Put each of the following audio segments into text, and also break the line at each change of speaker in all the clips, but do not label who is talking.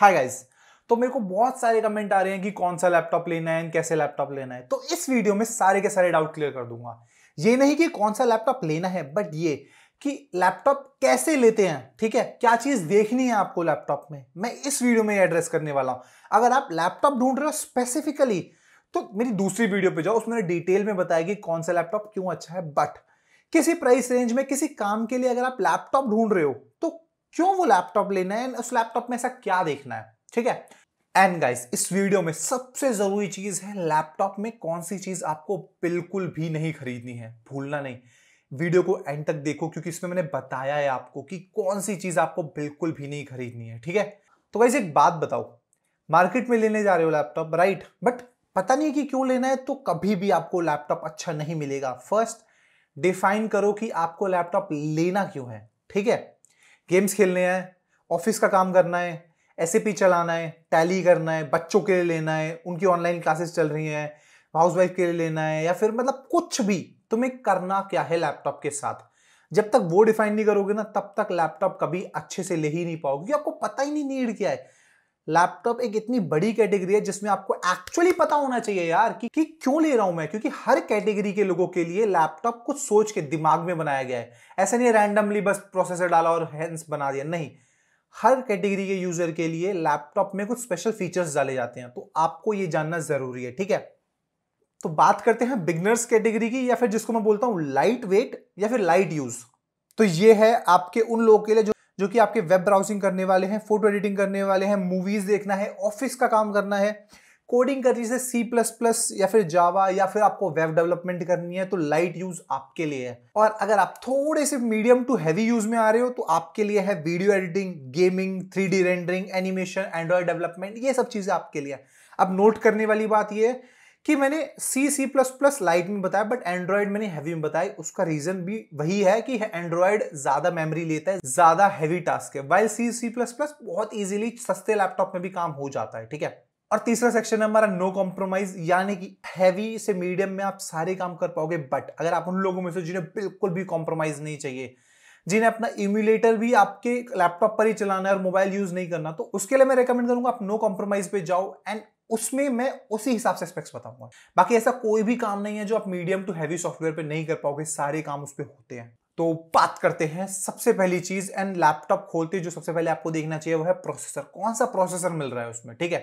Hi guys तो मेरे को बहुत सारे कमेंट आ रहे हैं कि कौन सा लैपटॉप लेना है कैसे लैपटॉप लेना है तो इस वीडियो में सारे के सारे डाउट क्लियर कर दूंगा ये नहीं कि कौन सा लैपटॉप लेना है बट ये कि लैपटॉप कैसे लेते हैं ठीक है क्या चीज देखनी है आपको लैपटॉप में मैं इस वीडियो में एड्रेस करने वाला हूं अगर आप लैपटॉप ढूंढ रहे हो स्पेसिफिकली तो मेरी दूसरी वीडियो पे जाओ उसमें डिटेल में बताया कि कौन सा लैपटॉप क्यों अच्छा है बट किसी प्राइस रेंज में किसी काम के लिए अगर आप लैपटॉप ढूंढ रहे हो तो क्यों वो लैपटॉप लेना है उस लैपटॉप में ऐसा क्या देखना है ठीक है एंड गाइस इस वीडियो में सबसे जरूरी चीज है लैपटॉप में कौन सी चीज आपको बिल्कुल भी नहीं खरीदनी है भूलना नहीं वीडियो को एंड तक देखो क्योंकि इसमें मैंने बताया है आपको कि कौन सी चीज आपको बिल्कुल भी नहीं खरीदनी है ठीक है तो गाइस एक बात बताओ मार्केट में लेने जा रहे हो लैपटॉप राइट बट पता नहीं कि क्यों लेना है तो कभी भी आपको लैपटॉप अच्छा नहीं मिलेगा फर्स्ट डिफाइन करो कि आपको लैपटॉप लेना क्यों है ठीक है गेम्स खेलने हैं ऑफिस का काम करना है एस चलाना है टैली करना है बच्चों के लिए लेना है उनकी ऑनलाइन क्लासेस चल रही हैं हाउस वाइफ के लिए लेना है या फिर मतलब कुछ भी तुम्हें करना क्या है लैपटॉप के साथ जब तक वो डिफाइन नहीं करोगे ना तब तक लैपटॉप कभी अच्छे से ले ही नहीं पाओगे आपको पता ही नहीं नीड क्या है लैपटॉप एक इतनी बड़ी कैटेगरी है जिसमें आपको एक्चुअली पता होना चाहिए यार कि, कि क्यों ले रहा हूं मैं क्योंकि हर कैटेगरी के लोगों के लिए लैपटॉप कुछ सोच के दिमाग में बनाया गया है ऐसा नहीं रैंडमली बस प्रोसेसर डाला और हैंड्स बना दिया नहीं हर कैटेगरी के यूजर के लिए लैपटॉप में कुछ स्पेशल फीचर्स डाले जाते हैं तो आपको ये जानना जरूरी है ठीक है तो बात करते हैं बिगनर्स कैटेगरी की या फिर जिसको मैं बोलता हूँ लाइट वेट या फिर लाइट यूज तो ये है आपके उन लोगों के लिए जो जो कि आपके वेब ब्राउजिंग करने वाले हैं फोटो एडिटिंग करने वाले हैं मूवीज़ देखना है ऑफिस का काम करना है कोडिंग करनी है सी प्लस प्लस या फिर जावा या फिर आपको वेब डेवलपमेंट करनी है तो लाइट यूज आपके लिए है और अगर आप थोड़े से मीडियम टू हैवी यूज में आ रहे हो तो आपके लिए है video editing gaming three D rendering animation Android development ये सब चीज़ें आपके लिए अब नोट करने वाली बात यह है कि मैंने C C plus plus light में बताया बट एंड्रॉयड मैंने हैवी में बताया उसका रीजन भी वही है कि एंड्रॉयड ज्यादा मेमोरी लेता है ज्यादा हैवी टास्क है while C C plus plus बहुत ईजिली सस्ते लैपटॉप में भी काम हो जाता है ठीक है और तीसरा सेक्शन है हमारा नो कॉम्प्रोमाइज यानी कि हैवी से मीडियम में आप सारे काम कर पाओगे बट अगर आप उन लोगों में से जिन्हें बिल्कुल भी कॉम्प्रोमाइज नहीं चाहिए जिन्हें अपना इम्यूलेटर भी आपके लैपटॉप पर ही चलाना है और मोबाइल यूज नहीं करना तो उसके लिए मैं रेकमेंड करूंगा आप नो कॉम्प्रोमाइज पे जाओ एंड उसमें मैं उसी हिसाब से स्पेक्स बताऊंगा बाकी ऐसा कोई भी काम नहीं है जो आप मीडियम टू हैवी सॉफ्टवेयर पे नहीं कर पाओगे सारे काम उस पर होते हैं तो बात करते हैं सबसे पहली चीज एंड लैपटॉप खोलते जो सबसे पहले आपको देखना चाहिए वो है प्रोसेसर कौन सा प्रोसेसर मिल रहा है उसमें ठीक है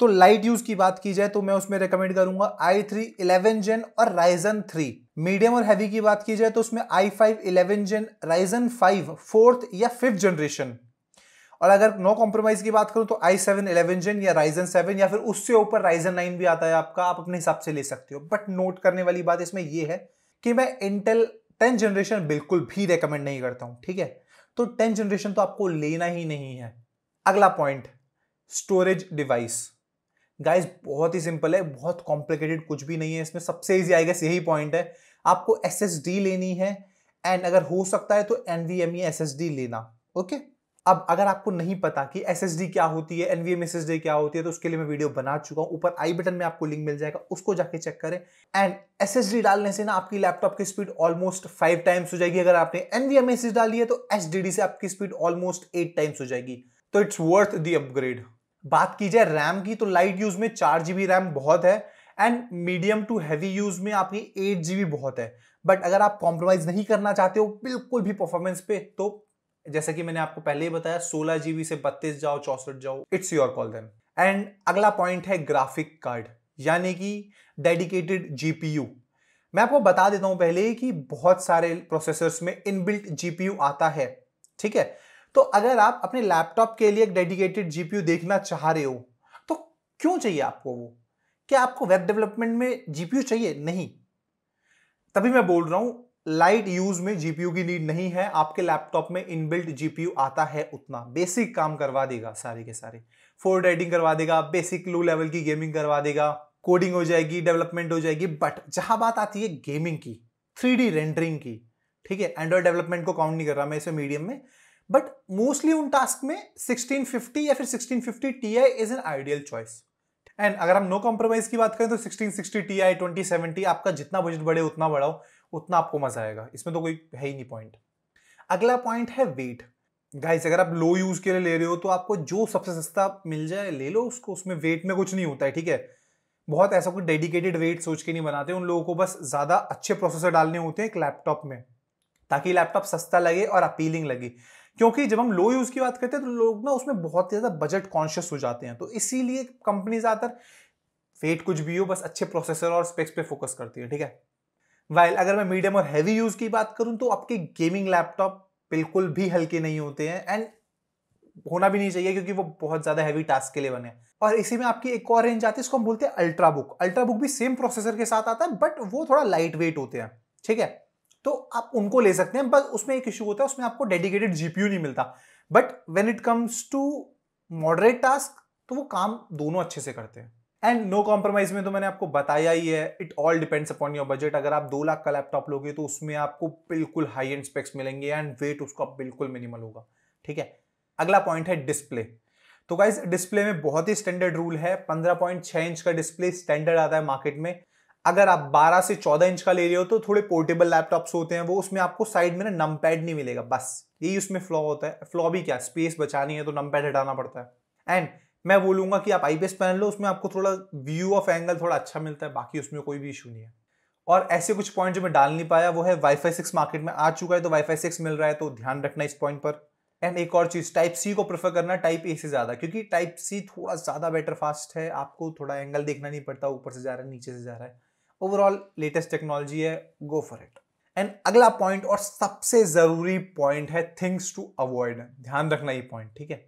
तो लाइट यूज की बात की जाए तो मैं उसमें रेकमेंड करूंगा आई थ्री इलेवन जेन और राइजन थ्री मीडियम और हैवी की बात की जाए तो उसमें i five eleven gen Ryzen five fourth या फिफ्थ जनरेशन और अगर नो कॉम्प्रोमाइज की बात करूं तो आई सेवन इलेवन जन या राइजन सेवन या फिर उससे ऊपर राइजन नाइन भी आता है आपका आप अपने हिसाब से ले सकते हो बट नोट करने वाली बात इसमें यह है कि मैं इंटेल टेन जनरेशन बिल्कुल भी रेकमेंड नहीं करता हूं ठीक है तो टेन जनरेशन तो आपको लेना ही नहीं है अगला पॉइंट स्टोरेज डिवाइस गाइस बहुत ही सिंपल है बहुत कॉम्प्लिकेटेड कुछ भी नहीं है इसमें सबसे ईजी आई गेस यही पॉइंट है आपको एस लेनी है एंड अगर हो सकता है तो एन वी एम ई एस लेना ओके okay? अब अगर आपको नहीं पता कि एस क्या होती है एनवीएम एस क्या होती है तो उसके लिए मैं वीडियो बना चुका हूँ ऊपर आई बटन में आपको लिंक मिल जाएगा उसको जाके चेक करें एंड एस डालने से ना आपकी लैपटॉप की स्पीड ऑलमोस्ट फाइव टाइम्स हो जाएगी अगर आपने एनवीएम एस डाली है तो एस से आपकी स्पीड ऑलमोस्ट एट टाइम्स हो जाएगी तो इट्स वर्थ दी अपग्रेड बात की जाए रैम की तो लाइट यूज में चार जीबी रैम बहुत है and medium to heavy use में आपकी एट जीबी बहुत है बट अगर आप कॉम्प्रोमाइज नहीं करना चाहते हो बिल्कुल भी परफॉर्मेंस पे तो जैसा कि मैंने आपको पहले ही बताया सोलह जीबी से बत्तीस जाओ चौसठ जाओ it's your call then and अगला पॉइंट है ग्राफिक कार्ड यानी कि डेडिकेटेड जीपीयू मैं आपको बता देता हूं पहले कि बहुत सारे प्रोसेसर्स में इनबिल्ट जीपीयू आता है ठीक है तो अगर आप अपने लैपटॉप के लिए एक डेडिकेटेड जीपीयू देखना चाह रहे हो तो क्यों चाहिए आपको वो क्या आपको वेब डेवलपमेंट में जीपीयू चाहिए नहीं तभी मैं बोल रहा हूं लाइट यूज में जीपीयू की नीड नहीं है आपके लैपटॉप में इनबिल्ट जीपीयू आता है उतना बेसिक काम करवा देगा सारे के सारे फोर्ड राइडिंग करवा देगा बेसिक लो लेवल की गेमिंग करवा देगा कोडिंग हो जाएगी डेवलपमेंट हो जाएगी बट जहां बात आती है गेमिंग की थ्री रेंडरिंग की ठीक है एंड्रॉयड डेवलपमेंट को काउंट नहीं कर रहा मैं इसे मीडियम में बट मोस्टली उन टास्क में 1650 या फिर 1650 fifty T I is an ideal choice and अगर हम नो कॉम्प्रोमाइज की बात करें तो 1660 टी आई ट्वेंटी आपका जितना बजट बढ़े उतना बढ़ाओ उतना आपको मजा आएगा इसमें तो कोई है ही नहीं पॉइंट अगला पॉइंट है वेट गाइस अगर आप लो यूज के लिए ले रहे हो तो आपको जो सबसे सस्ता मिल जाए ले लो उसको उसमें वेट में कुछ नहीं होता है ठीक है बहुत ऐसा कोई डेडिकेटेड वेट सोच के नहीं बनाते उन लोगों को बस ज़्यादा अच्छे प्रोसेसर डालने होते हैं एक लैपटॉप में ताकि लैपटॉप सस्ता लगे और अपीलिंग लगे क्योंकि जब हम लो यूज़ की बात करते हैं तो लोग ना उसमें बहुत ज़्यादा बजट कॉन्शियस हो जाते हैं तो इसीलिए कंपनी ज़्यादातर वेट कुछ भी हो बस अच्छे प्रोसेसर और स्पेक्स पे फोकस करती है ठीक है वाइल अगर मैं मीडियम और हैवी यूज की बात करूं तो आपके गेमिंग लैपटॉप बिल्कुल भी हल्के नहीं होते हैं एंड होना भी नहीं चाहिए क्योंकि वो बहुत ज्यादा हैवी टास्क के लिए बने और इसी में आपकी एक और रेंज आती है इसको हम बोलते हैं अल्ट्रा बुक अल्ट्रा बुक भी सेम प्रोसेसर के साथ आता है बट वो थोड़ा लाइट वेट होते हैं ठीक है तो आप उनको ले सकते हैं बस उसमें एक इशू होता है उसमें आपको डेडिकेटेड जीपीयू नहीं मिलता but when it comes to moderate task तो वो काम दोनों अच्छे से करते हैं एंड नो कॉम्प्रोमाइज में तो मैंने आपको बताया ही है it all depends upon your budget अगर आप दो लाख का लैपटॉप लोगे तो उसमें आपको बिल्कुल हाई एंड स्पेक्स मिलेंगे एंड वेट उसका बिल्कुल मिनिमल होगा ठीक है अगला पॉइंट है डिस्प्ले तो गाइज डिस्प्ले में बहुत ही स्टैंडर्ड रूल है पंद्रह पॉइंट छह इंच का डिस्प्ले स्टैंडर्ड आता है मार्केट में अगर आप 12 से 14 इंच का ले रहे हो तो थोड़े पोर्टेबल लैपटॉप्स होते हैं वो उसमें आपको साइड में ना नम पैड नहीं मिलेगा बस यही उसमें फ्लॉ होता है फ्लॉ भी क्या स्पेस बचानी है तो नम पैड हटाना पड़ता है एंड मैं बोलूँगा कि आप आई पहन लो उसमें आपको थोड़ा व्यू ऑफ एंगल थोड़ा अच्छा मिलता है बाकी उसमें कोई भी इशू नहीं है और ऐसे कुछ पॉइंट जो मैं डाल नहीं पाया वो है वाईफाई सिक्स मार्केट में आ चुका है तो वाईफाई सिक्स मिल रहा है तो ध्यान रखना इस पॉइंट पर एंड एक और चीज़ टाइप सी को प्रेफर करना टाइप ए से ज़्यादा क्योंकि टाइप सी थोड़ा ज़्यादा बेटर फास्ट है आपको थोड़ा एंगल देखना नहीं पड़ता ऊपर से जा रहा है नीचे से जा रहा है ओवरऑल लेटेस्ट टेक्नोलॉजी है गो फॉर इट एंड अगला पॉइंट और सबसे ज़रूरी पॉइंट है थिंग्स टू अवॉइड ध्यान रखना ये पॉइंट ठीक है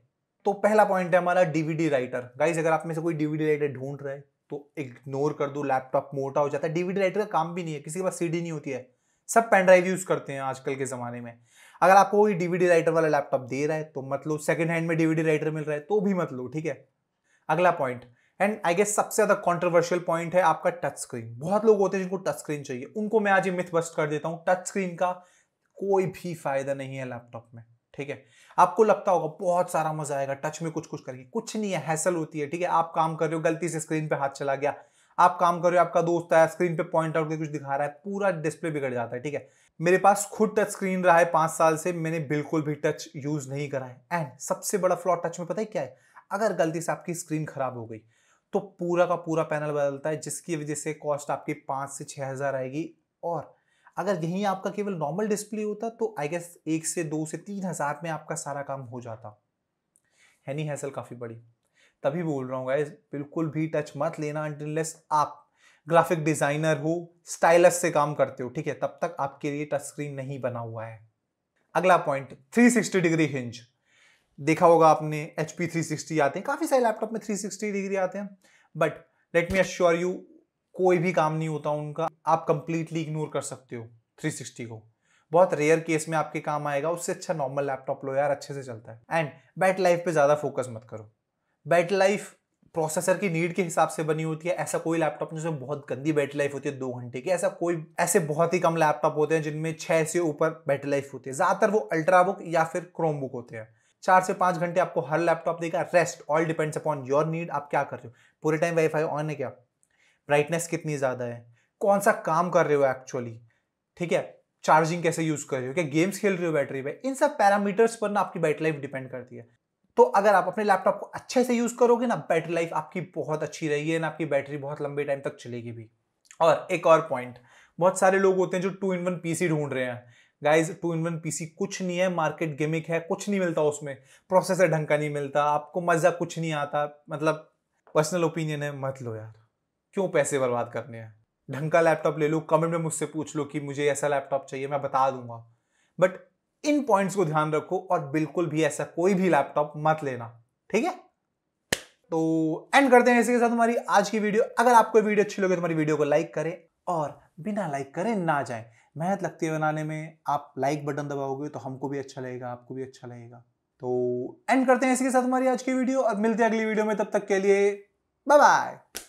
तो पहला पॉइंट है हमारा डीवीडी राइटर गाइज अगर आप में से कोई डीवीडी राइटर ढूंढ रहे तो इग्नोर कर दो लैपटॉप मोटा हो जाता है डीवीडी राइटर का काम भी नहीं है किसी के पास सीडी नहीं होती है सब पेन ड्राइव यूज करते हैं आजकल के ज़माने में अगर आपको कोई डीवीडी राइटर वाला लैपटॉप दे रहा है तो मतलब सेकंड सेकेंड हैंड में डीवीडी राइटर मिल रहा है तो भी मत लो ठीक है अगला पॉइंट एंड आई गेस सबसे ज़्यादा कॉन्ट्रोवर्शियल पॉइंट है आपका टच स्क्रीन बहुत लोग होते हैं जिनको टच स्क्रीन चाहिए उनको मैं आज ये मिथ बस्ट कर देता हूँ टच स्क्रीन का कोई भी फायदा नहीं है लैपटॉप में ठीक है आपको लगता होगा बहुत सारा मजा आएगा टच में कुछ कुछ करके कुछ नहीं है हैसल होती है ठीक है आप काम कर रहे हो गलती से स्क्रीन पे हाथ चला गया आप काम कर रहे हो आपका दोस्त आया स्क्रीन पे पॉइंट आउट करके कुछ दिखा रहा है पूरा डिस्प्ले बिगड़ जाता है ठीक है मेरे पास खुद टच स्क्रीन रहा है पांच साल से मैंने बिल्कुल भी टच यूज नहीं करा है एंड सबसे बड़ा फ्लॉ टच में पता है क्या है अगर गलती से आपकी स्क्रीन खराब हो गई तो पूरा का पूरा पैनल बदलता है जिसकी वजह से कॉस्ट आपकी पांच से छह हज़ार आएगी और अगर यही आपका केवल नॉर्मल डिस्प्ले होता तो आई गेस एक से दो से तीन हज़ार में आपका सारा काम हो जाता है नहीं हैसल काफ़ी बड़ी तभी बोल रहा हूँ गाइज बिल्कुल भी टच मत लेना अनटिललेस आप ग्राफिक डिज़ाइनर हो स्टाइलस से काम करते हो ठीक है तब तक आपके लिए टच स्क्रीन नहीं बना हुआ है अगला पॉइंट 360 डिग्री हिंज देखा होगा आपने एच पी आते हैं काफ़ी सारे लैपटॉप में 360 डिग्री आते हैं but let me assure you कोई भी काम नहीं होता उनका आप कंप्लीटली इग्नोर कर सकते हो 360 को बहुत रेयर केस में आपके काम आएगा उससे अच्छा नॉर्मल लैपटॉप लो यार अच्छे से चलता है एंड बैटरी लाइफ पे ज़्यादा फोकस मत करो बैटरी लाइफ प्रोसेसर की नीड के हिसाब से बनी होती है ऐसा कोई लैपटॉप जिसमें बहुत गंदी बैटरी लाइफ होती है दो घंटे की ऐसा कोई ऐसे बहुत ही कम लैपटॉप होते हैं जिनमें छः से ऊपर बैटरी लाइफ होती है ज़्यादातर वो अल्ट्रा बुक या फिर क्रोम बुक होते हैं चार से पाँच घंटे आपको हर लैपटॉप देगा rest all depends upon your need आप क्या कर रहे हो पूरे टाइम वाईफाई ऑन है क्या ब्राइटनेस कितनी ज़्यादा है कौन सा काम कर रहे हो एक्चुअली ठीक है चार्जिंग कैसे यूज कर रहे हो क्या गेम्स खेल रहे हो बैटरी पे इन सब पैरामीटर्स पर ना आपकी बैटरी लाइफ डिपेंड करती है तो अगर आप अपने लैपटॉप को अच्छे से यूज करोगे ना बैटरी लाइफ आपकी बहुत अच्छी रहेगी ना आपकी बैटरी बहुत लंबे टाइम तक चलेगी भी और एक और पॉइंट बहुत सारे लोग होते हैं जो टू इन वन पी ढूंढ रहे हैं guys two in one P कुछ नहीं है मार्केट गेमिक है कुछ नहीं मिलता उसमें प्रोसेसर ढंग का नहीं मिलता आपको मज़ा कुछ नहीं आता मतलब पर्सनल ओपिनियन है मत लो यार क्यों पैसे बर्बाद करने हैं ढंग का लैपटॉप ले लो कमेंट में मुझसे पूछ लो कि मुझे ऐसा लैपटॉप चाहिए मैं बता दूंगा बट इन पॉइंट्स को ध्यान रखो और बिल्कुल भी ऐसा कोई भी लैपटॉप मत लेना ठीक है तो एंड करते हैं इसी के साथ हमारी आज की वीडियो अगर आपको वीडियो अच्छी लगे तो हमारी वीडियो को लाइक करें और बिना लाइक करें ना जाए मेहनत लगती है बनाने में आप लाइक बटन दबाओगे तो हमको भी अच्छा लगेगा आपको भी अच्छा लगेगा तो एंड करते हैं इसी के साथ हमारी आज की वीडियो और मिलते हैं अगली वीडियो में तब तक के लिए बाय बाय